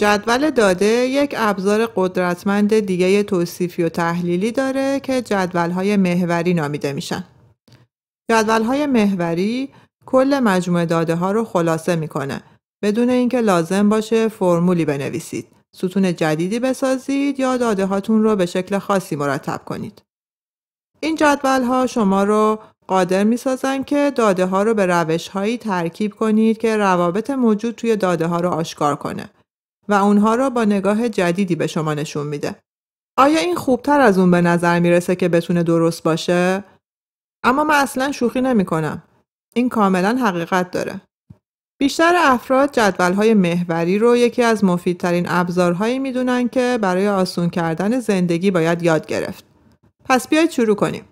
جدول داده یک ابزار قدرتمند دیگه توصیفی و تحلیلی داره که های محوری نامیده میشن. های محوری کل مجموعه داده ها رو خلاصه میکنه بدون اینکه لازم باشه فرمولی بنویسید. ستون جدیدی بسازید یا داده هاتون رو به شکل خاصی مرتب کنید. این جدول ها شما رو قادر می که داده ها رو به روش هایی ترکیب کنید که روابط موجود توی داده ها رو آشکار کنه. و اونها را با نگاه جدیدی به شما نشون میده. آیا این خوبتر از اون به نظر میرسه که بتونه درست باشه؟ اما من اصلا شوخی نمی کنم. این کاملا حقیقت داره. بیشتر افراد جدول های محوری رو یکی از مفیدترین ابزارهایی میدونن که برای آسون کردن زندگی باید یاد گرفت. پس بیایید شروع کنیم.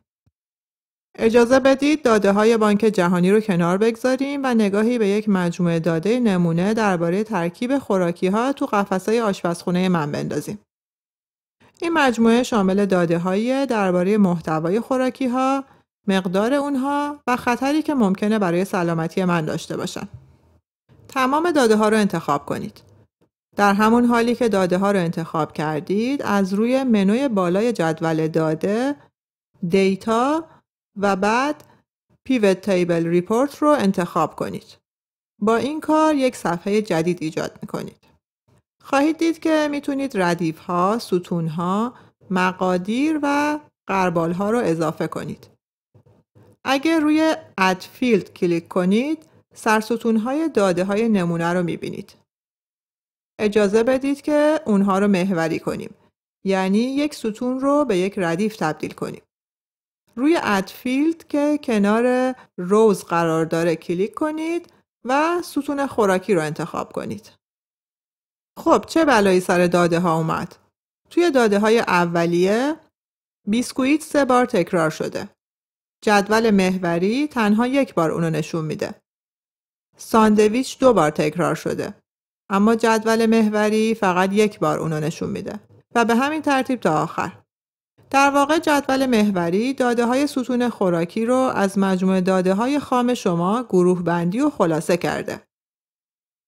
اجازه بدید داده های بانک جهانی رو کنار بگذاریم و نگاهی به یک مجموعه داده نمونه درباره ترکیب خوراکی ها تو قفسه آشپزخونه من بندازیم. این مجموعه شامل داده های درباره محتوای خوراکی ها، مقدار اونها و خطری که ممکنه برای سلامتی من داشته باشن. تمام داده ها رو انتخاب کنید. در همون حالی که داده ها رو انتخاب کردید، از روی منوی بالای جدول داده، دیتا و بعد Pivot Table ریپورت رو انتخاب کنید. با این کار یک صفحه جدید ایجاد می کنید. خواهید دید که میتونید ردیف ها، ستون ها، مقادیر و قربال ها رو اضافه کنید. اگر روی Add Field کلیک کنید، سرستون های داده های نمونه رو میبینید. اجازه بدید که اونها رو محوری کنیم. یعنی یک ستون رو به یک ردیف تبدیل کنیم. روی ادفیلد که کنار روز قرار داره کلیک کنید و ستون خوراکی رو انتخاب کنید. خب چه بلایی سر داده ها اومد؟ توی داده های اولیه بیسکویت سه بار تکرار شده. جدول محوری تنها یک بار اونو نشون میده. ساندویچ دو بار تکرار شده. اما جدول محوری فقط یک بار اونو نشون میده و به همین ترتیب تا آخر. در واقع جدول محوری داده های ستون خوراکی رو از مجموع داده های خام شما گروه بندی و خلاصه کرده.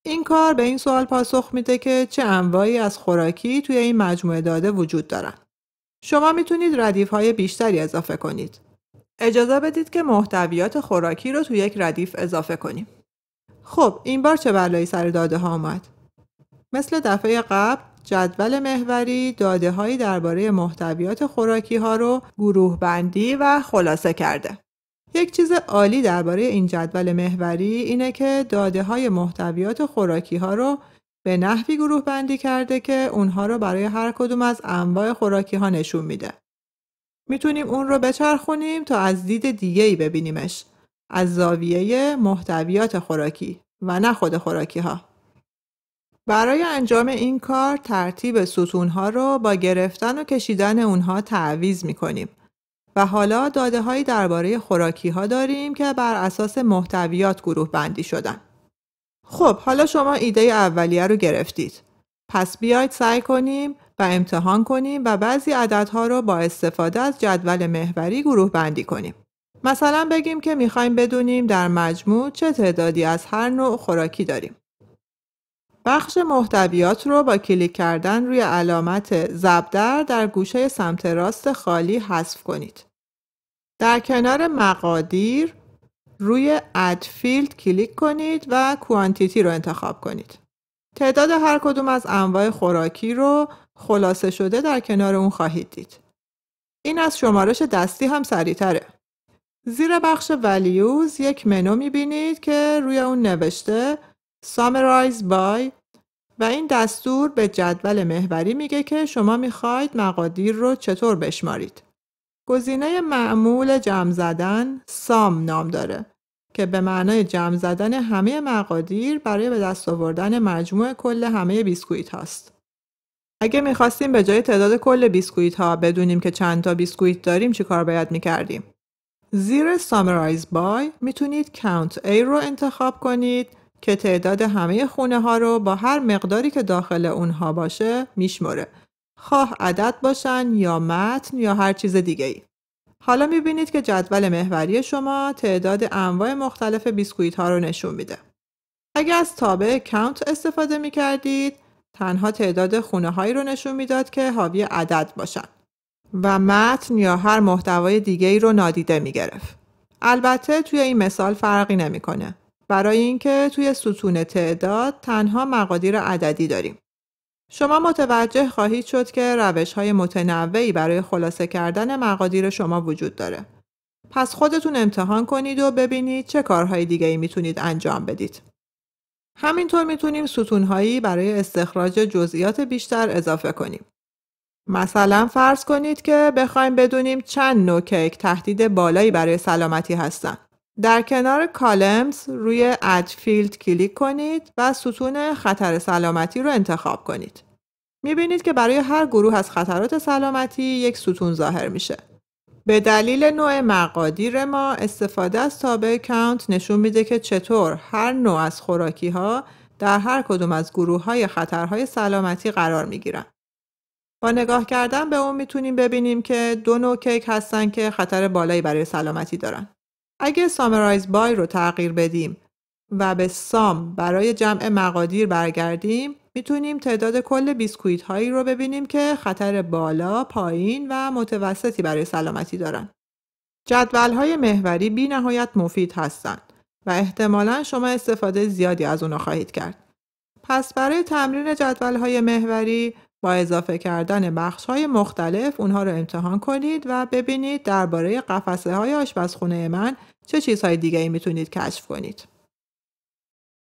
این کار به این سوال پاسخ میده که چه انواعی از خوراکی توی این مجموعه داده وجود دارن. شما میتونید ردیف های بیشتری اضافه کنید. اجازه بدید که محتویات خوراکی رو توی یک ردیف اضافه کنیم. خب این بار چه بلایی سر داده ها آمد؟ مثل دفعه قبل جدول محوری داده هایی درباره محتویات خوراکی ها رو گروه بندی و خلاصه کرده. یک چیز عالی درباره این جدول محوری اینه که داده های محتویات خوراکی ها رو به نحوی گروه بندی کرده که اونها رو برای هر کدوم از انواع خوراکی ها نشون میده. میتونیم اون رو بچرخونیم تا از دید دیگه ای ببینیمش. از زاویه محتویات خوراکی و نه خود خوراکی ها. برای انجام این کار ترتیب ستونها رو با گرفتن و کشیدن اونها تعویز می کنیم. و حالا داده هایی درباره خوراکی ها داریم که بر اساس محتویات گروه بندی شدن. خب حالا شما ایده اولیه رو گرفتید. پس بیاید سعی کنیم و امتحان کنیم و بعضی عددها رو با استفاده از جدول محوری گروه بندی کنیم. مثلا بگیم که میخوایم بدونیم در مجموع چه تعدادی از هر نوع خوراکی داریم. بخش محتویات رو با کلیک کردن روی علامت زبدر در گوشه سمت راست خالی حذف کنید. در کنار مقادیر روی Add Field کلیک کنید و کوانتیتی رو انتخاب کنید. تعداد هر کدوم از انواع خوراکی رو خلاصه شده در کنار اون خواهید دید. این از شمارش دستی هم سریعتره. زیر بخش ولیوز یک منو میبینید که روی اون نوشته Summarize by و این دستور به جدول محوری میگه که شما میخواید مقادیر رو چطور بشمارید. گزینه معمول جمع زدن سام نام داره که به معنای جمع زدن همه مقادیر برای به دست آوردن مجموع کل همه بیسکویت هاست. اگه میخواستیم به جای تعداد کل بیسکویت ها بدونیم که چند تا بیسکویت داریم چی کار باید میکردیم؟ زیر Summarize By میتونید Count A رو انتخاب کنید که تعداد همه خونه ها رو با هر مقداری که داخل اونها باشه میشمره. خواه عدد باشن یا متن یا هر چیز دیگه ای. حالا میبینید که جدول محوری شما تعداد انواع مختلف بیسکویت ها رو نشون میده. اگر از تابع کمت استفاده میکردید تنها تعداد خونه هایی رو نشون میداد که حاوی عدد باشن و متن یا هر محتوای دیگه ای رو نادیده میگرفت. البته توی این مثال فرقی نمیکنه. برای اینکه توی ستون تعداد تنها مقادیر عددی داریم. شما متوجه خواهید شد که روش های متنوعی برای خلاصه کردن مقادیر شما وجود داره. پس خودتون امتحان کنید و ببینید چه کارهای دیگه ای میتونید انجام بدید. همینطور میتونیم ستونهایی برای استخراج جزئیات بیشتر اضافه کنیم. مثلا فرض کنید که بخوایم بدونیم چند نوع کیک تهدید بالایی برای سلامتی هستند. در کنار کالمز روی ادفیلد کلیک کنید و ستون خطر سلامتی رو انتخاب کنید. میبینید که برای هر گروه از خطرات سلامتی یک ستون ظاهر میشه. به دلیل نوع مقادیر ما استفاده از تابع کانت نشون میده که چطور هر نوع از خوراکی ها در هر کدوم از گروه های خطرهای سلامتی قرار می با نگاه کردن به اون میتونیم ببینیم که دو نوع کیک هستن که خطر بالایی برای سلامتی دارن. اگه سامرایز بای رو تغییر بدیم و به سام برای جمع مقادیر برگردیم میتونیم تعداد کل بیسکویت هایی رو ببینیم که خطر بالا، پایین و متوسطی برای سلامتی دارن. جدول های محوری بی نهایت مفید هستند و احتمالا شما استفاده زیادی از اونا خواهید کرد. پس برای تمرین جدول های محوری با اضافه کردن بخش های مختلف اونها رو امتحان کنید و ببینید درباره قفسه های آشپزخونه من چه چیزهای دیگه ای میتونید کشف کنید.